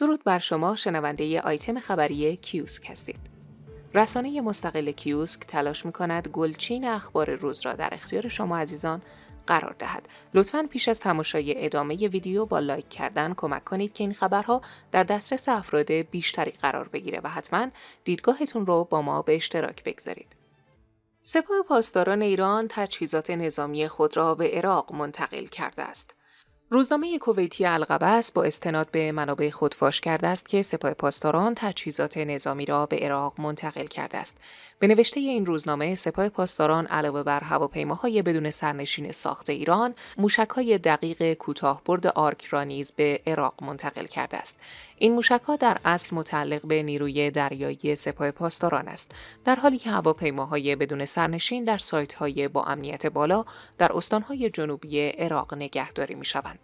درود بر شما شنونده ی آیتم خبری کیوسک هستید. رسانه مستقل کیوسک تلاش می گلچین اخبار روز را در اختیار شما عزیزان قرار دهد. لطفا پیش از تماشای ادامه ویدیو با لایک کردن کمک کنید که این خبرها در دسترس افراد بیشتری قرار بگیره و حتما دیدگاهتون رو با ما به اشتراک بگذارید. سپاه پاسداران ایران تجهیزات نظامی خود را به عراق منتقل کرده است. روزنامه کویتی القبس با استناد به منابع خود فاش کرده است که سپاه پاسداران تجهیزات نظامی را به عراق منتقل کرده است. به نوشته این روزنامه سپاه پاسداران علاوه بر هواپیماهای بدون سرنشین ساخت ایران، موشکهای دقیق برد آرک را نیز به عراق منتقل کرده است. این موشکها در اصل متعلق به نیروی دریایی سپاه پاسداران است، در حالی که هواپیماهای بدون سرنشین در سایت‌های با امنیت بالا در استانهای جنوبی عراق نگهداری می‌شوند.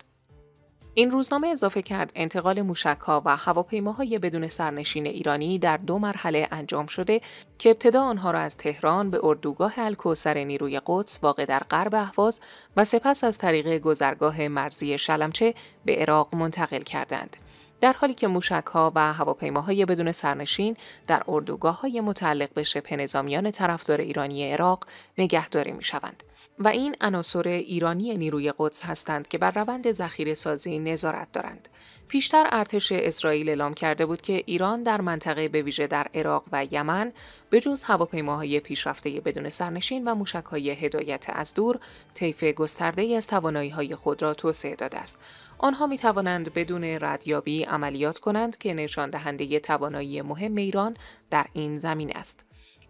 این روزنامه اضافه کرد انتقال موشکها و هواپیماهای بدون سرنشین ایرانی در دو مرحله انجام شده که ابتدا آنها را از تهران به اردوگاه الکوسر نیروی قدس واقع در غرب احواز و سپس از طریق گذرگاه مرزی شلمچه به عراق منتقل کردند. در حالی که موشکها و هواپیماهای بدون سرنشین در اردوگاه های متعلق به شبه نظامیان طرفدار ایرانی عراق نگهداری می شوند. و این عناصر ایرانی نیروی قدس هستند که بر روند ذخیره سازی نظارت دارند. پیشتر ارتش اسرائیل اعلام کرده بود که ایران در منطقه به ویژه در عراق و یمن به جز هواپیماهای پیشرفته بدون سرنشین و موشکهای هدایت از دور طیف گسترده از های خود را توسعه داده است. آنها می توانند بدون ردیابی عملیات کنند که نشان دهنده توانایی مهم ایران در این زمین است.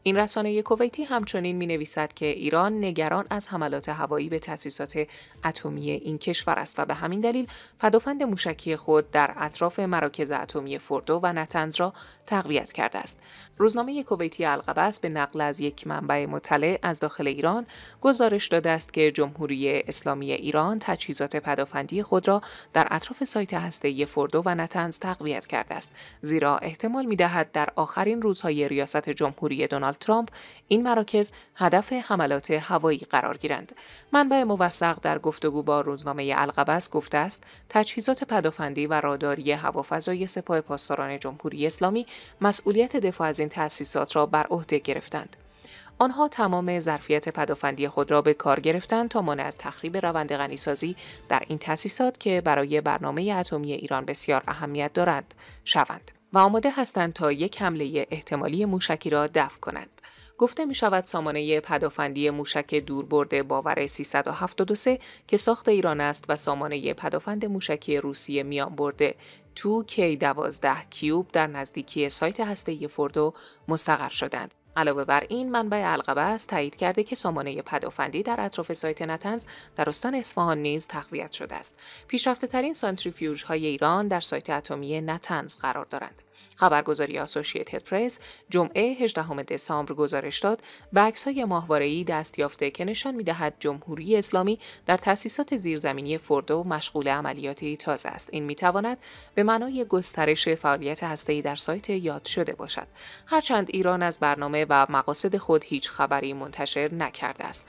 این رسانه کویتی همچنین می که ایران نگران از حملات هوایی به تأسیسات اتمی این کشور است و به همین دلیل پدافند موشکی خود در اطراف مراکز اتمی فردو و نتنز را تقویت کرده است. روزنامه کویتی القبس به نقل از یک منبع مطلع از داخل ایران گزارش داده است که جمهوری اسلامی ایران تجهیزات پدافندی خود را در اطراف سایت هسته فردو و نتنز تقویت کرده است زیرا احتمال می‌دهد در آخرین روزهای ریاست جمهوری دونالد ترامپ این مراکز هدف حملات هوایی قرار گیرند منبع موثق در گفتگو با روزنامه القبس گفته است تجهیزات پدافندی و راداری هوافضای سپاه پاسداران جمهوری اسلامی مسئولیت دفاع از این تأسیسات را بر عهده گرفتند آنها تمام ظرفیت پدافندی خود را به کار گرفتند تا مانع از تخریب روند غنیسازی در این تأسیسات که برای برنامه اتمی ایران بسیار اهمیت دارند شوند و آماده هستند تا یک حمله احتمالی موشکی را دفع کنند. گفته می شود سامانه پدافندی موشک دوربرد باور 373 که ساخت ایران است و سامانه پدافند موشکی روسیه میان برده 2K12 کیوب در نزدیکی سایت هسته فوردو مستقر شدند. علاوه بر این منبع القبس تایید کرده که سامانه پدافندی در اطراف سایت نتنز در استان اصفهان نیز تقویت شده است پیشرفته ترین سانتریفیوژهای ایران در سایت اتمی نتنز قرار دارند خبرگزاری آسوشیتد پرس جمعه 18 دسامبر گزارش داد بکس های ماهواره‌ای دست یافته که نشان میدهد جمهوری اسلامی در تاسیسات زیرزمینی فوردو مشغول عملیاتی تازه است این میتواند به معنای گسترش فعالیت ای در سایت یاد شده باشد هرچند ایران از برنامه و مقاصد خود هیچ خبری منتشر نکرده است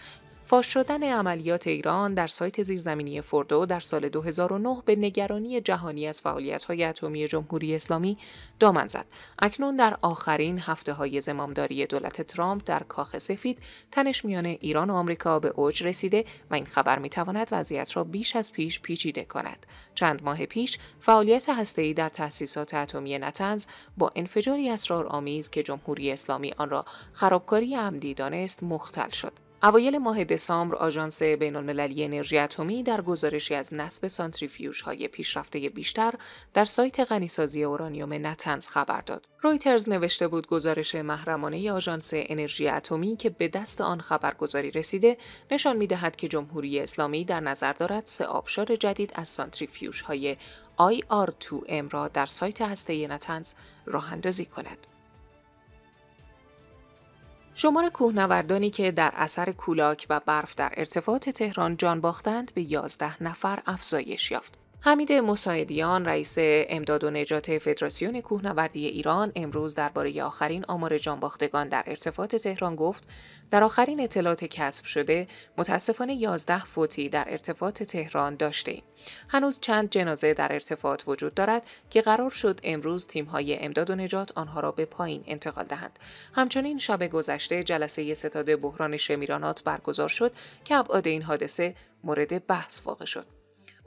فاش شدن عملیات ایران در سایت زیرزمینی فردو در سال 2009 به نگرانی جهانی از فعالیت‌های اتمی جمهوری اسلامی دامن زد. اکنون در آخرین هفته های زمامداری دولت ترامپ در کاخ سفید تنش میان ایران و آمریکا به اوج رسیده و این خبر میتواند وضعیت را بیش از پیش پیچیده کند. چند ماه پیش فعالیت هسته‌ای در تأسیسات اتمی نتنز با انفجاری اسرارآمیز که جمهوری اسلامی آن را خرابکاری عمدی دانست مختل شد. اوایل ماه دسامبر آژانس بینالمللی انرژی اتمی در گزارشی از نصب سانتریفیوژهای پیشرفته بیشتر در سایت غنیسازی اورانیوم نتنز خبر داد. رویترز نوشته بود گزارش محرمانه آژانس انرژی اتمی که به دست آن خبرگزاری رسیده نشان میدهد که جمهوری اسلامی در نظر دارد سه آبشار جدید از سانتریفیوژهای های IR2M را در سایت هسته نتنز راهاندازی کند. شمار کوهنوردانی که در اثر کولاک و برف در ارتفاعات تهران جان باختند به 11 نفر افزایش یافت. حمید مساعدیان رئیس امداد و نجات فدراسیون کوهنوردی ایران امروز درباره آخرین آمار جانباختگان در ارتفاعات تهران گفت در آخرین اطلاعات کسب شده متاسفانه 11 فوتی در ارتفاعات تهران داشته ایم. هنوز چند جنازه در ارتفاعات وجود دارد که قرار شد امروز تیم‌های امداد و نجات آنها را به پایین انتقال دهند. همچنین شب گذشته جلسه ستاد بحران شمیرانات برگزار شد که ابعاد این حادثه مورد بحث واقع شد.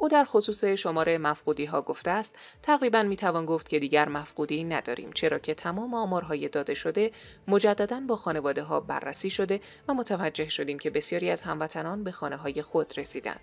او در خصوص شماره مفقودی ها گفته است تقریبا می توان گفت که دیگر مفقودی نداریم چرا که تمام آمارهای داده شده مجددا با خانواده ها بررسی شده و متوجه شدیم که بسیاری از هموطنان به خانه های خود رسیدند.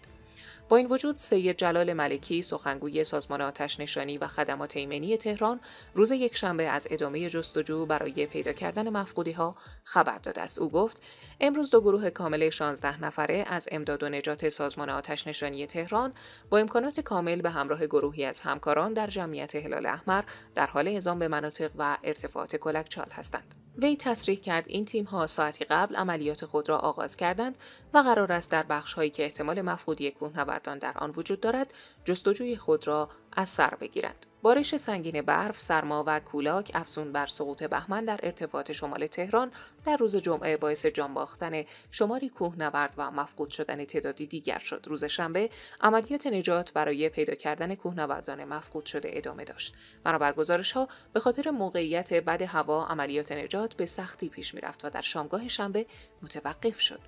با این وجود سید جلال ملکی سخنگوی سازمان آتش نشانی و خدمات ایمنی تهران روز یکشنبه از ادامه جستجو برای پیدا کردن مفقودی ها خبر داده است او گفت امروز دو گروه کامل 16 نفره از امداد و نجات سازمان آتش نشانی تهران با امکانات کامل به همراه گروهی از همکاران در جمعیت هلال احمر در حال اعزام به مناطق و ارتفاعات کلکچال هستند وی تصریح کرد این تیم ها ساعتی قبل عملیات خود را آغاز کردند و قرار است در بخش هایی که احتمال مفقودی کوهنوردان در آن وجود دارد جستجوی خود را از سر بگیرند بارش سنگین برف، سرما و کولاک افزون بر سقوط بهمن در ارتفاعات شمال تهران در روز جمعه باعث جان شماری کوهنورد و مفقود شدن تعدادی دیگر شد. روز شنبه عملیات نجات برای پیدا کردن کوهنوردان مفقود شده ادامه داشت. بنابر گزارش ها به خاطر موقعیت بد هوا عملیات نجات به سختی پیش میرفت و در شامگاه شنبه متوقف شد.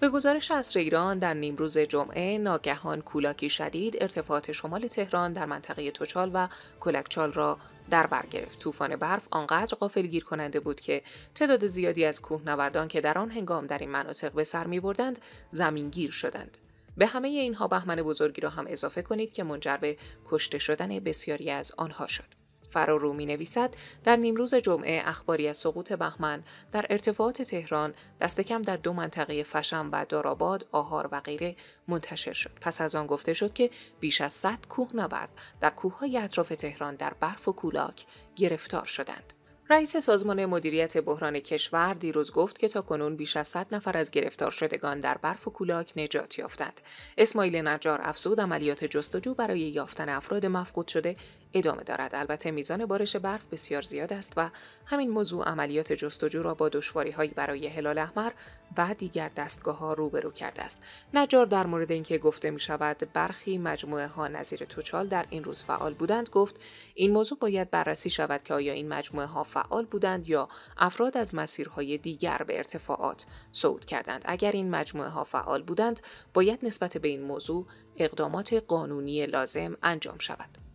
به گزارش اصر ایران در نیمروز جمعه ناگهان کولاکی شدید ارتفاعات شمال تهران در منطقه توچال و کلکچال را در بر گرفت طوفان برف آنقدر گیر کننده بود که تعداد زیادی از کوهنوردان که در آن هنگام در این مناطق به سر میبردند زمینگیر شدند به همه اینها بهمن بزرگی را هم اضافه کنید که منجر به کشته شدن بسیاری از آنها شد فرارو می نویسد در نیمروز جمعه اخباری از سقوط بهمن در ارتفاعات تهران دست کم در دو منطقه فشم و داراباد آهار و غیره منتشر شد پس از آن گفته شد که بیش از 100 کوه نبرد در کوههای اطراف تهران در برف و کولاک گرفتار شدند رئیس سازمان مدیریت بحران کشور دیروز گفت که تا کنون بیش از 100 نفر از گرفتار شدگان در برف و کولاک نجات یافتند. اسماعیل نجار افزود عملیات جستجو برای یافتن افراد مفقود شده ادامه دارد البته میزان بارش برف بسیار زیاد است و همین موضوع عملیات جستجو را با هایی برای هلال احمر و دیگر دستگاه ها روبرو کرده است نجار در مورد اینکه گفته می شود برخی مجموعه ها نظیر توچال در این روز فعال بودند گفت این موضوع باید بررسی شود که آیا این مجموعه ها فعال بودند یا افراد از مسیرهای دیگر به ارتفاعات صعود کردند اگر این مجموعه ها فعال بودند باید نسبت به این موضوع اقدامات قانونی لازم انجام شود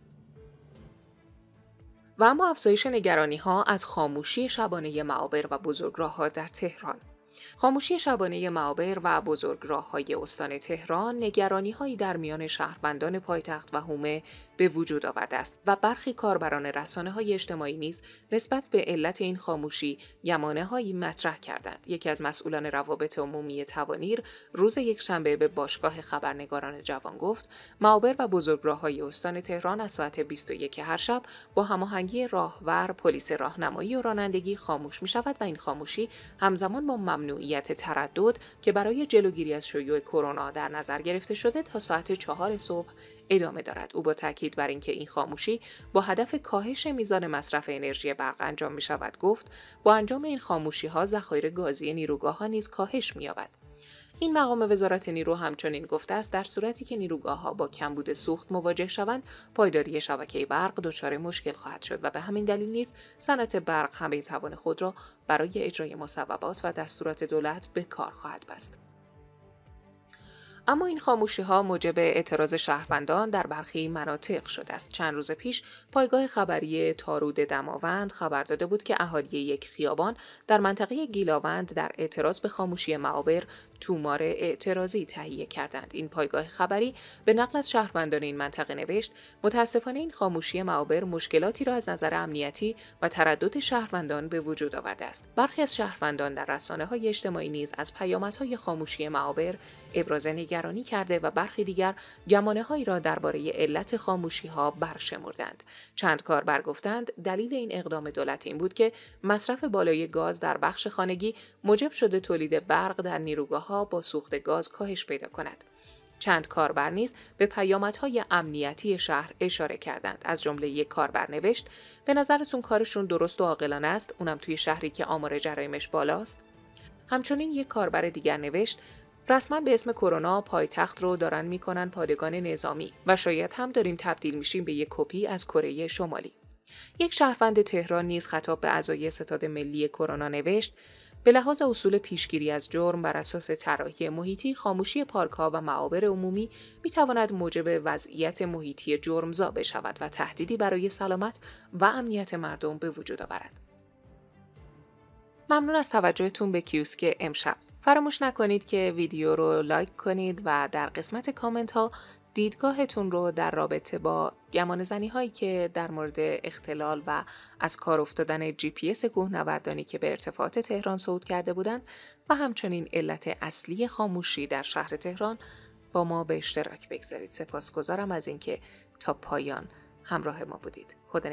و اما افزایش نگرانی ها از خاموشی شبانه معابر و بزرگراه ها در تهران. خاموشی شبانه معابر و بزرگ راه های استان تهران نگرانی هایی در میان شهروندان پایتخت و هومه به وجود آورده است و برخی کاربران رسانه های اجتماعی نیز نسبت به علت این خاموشی یمانه هایی مطرح کردند یکی از مسئولان روابط عمومی توانیر روز یکشنبه به باشگاه خبرنگاران جوان گفت معابر و بزرگ های استان تهران از ساعت 21 هر شب با هماهنگی راهور پلیس راهنمایی و رانندگی خاموش می شود و این خاموشی همزمان با ممنوعیت تردد که برای جلوگیری از شیوع کرونا در نظر گرفته شده تا ساعت چهار صبح ادامه دارد او با تاکید بر اینکه این خاموشی با هدف کاهش میزان مصرف انرژی برق انجام می شود گفت با انجام این خاموشی ها ذخایر گازی نیروگاه ها نیز کاهش می یابد این مقام وزارت نیرو همچنین گفته است در صورتی که نیروگاه ها با کمبود سوخت مواجه شوند پایداری شبکه برق دچار مشکل خواهد شد و به همین دلیل نیز صنعت برق همه توان خود را برای اجرای مصوبات و دستورات دولت به کار خواهد بست اما این خاموشی ها موجب اعتراض شهروندان در برخی مناطق شده است چند روز پیش پایگاه خبری تارود دماوند خبر داده بود که اهالی یک خیابان در منطقه گیلاوند در اعتراض به خاموشی معابر تومار اعتراضی تهیه کردند این پایگاه خبری به نقل از شهروندان این منطقه نوشت متاسفانه این خاموشی معابر مشکلاتی را از نظر امنیتی و تردد شهروندان به وجود آورده است برخی از شهروندان در رسانه های اجتماعی نیز از پیامدهای خاموشی معابر ابراز نگرانی کرده و برخی دیگر گمانه هایی را درباره علت خاموشی ها برشمردند چند کاربر گفتند دلیل این اقدام دولت این بود که مصرف بالای گاز در بخش خانگی موجب شده تولید برق در نیروگاه با سوخت گاز کاهش پیدا کند. چند کاربر نیز به پیامدهای امنیتی شهر اشاره کردند از جمله یک کاربر نوشت به نظرتون کارشون درست و عاقلانه است اونم توی شهری که آمار جرایمش بالاست همچنین یک کاربر دیگر نوشت رسما به اسم کرونا پایتخت رو دارن میکنن پادگان نظامی و شاید هم داریم تبدیل میشیم به یک کپی از کره شمالی یک شهروند تهران نیز خطاب به اعضای ستاد ملی کرونا نوشت به لحاظ اصول پیشگیری از جرم بر اساس طراحی محیطی خاموشی پارکها و معابر عمومی می موجب وضعیت محیطی جرمزا بشود و تهدیدی برای سلامت و امنیت مردم به وجود آورد. ممنون از توجهتون به کیوسک امشب. فراموش نکنید که ویدیو رو لایک کنید و در قسمت کامنت ها دیدگاهتون رو در رابطه با گمان زنی هایی که در مورد اختلال و از کار افتادن جی پی اس کوهنوردانی که به ارتفاعات تهران صعود کرده بودند و همچنین علت اصلی خاموشی در شهر تهران با ما به اشتراک بگذارید. سپاسگزارم از اینکه تا پایان همراه ما بودید. خدا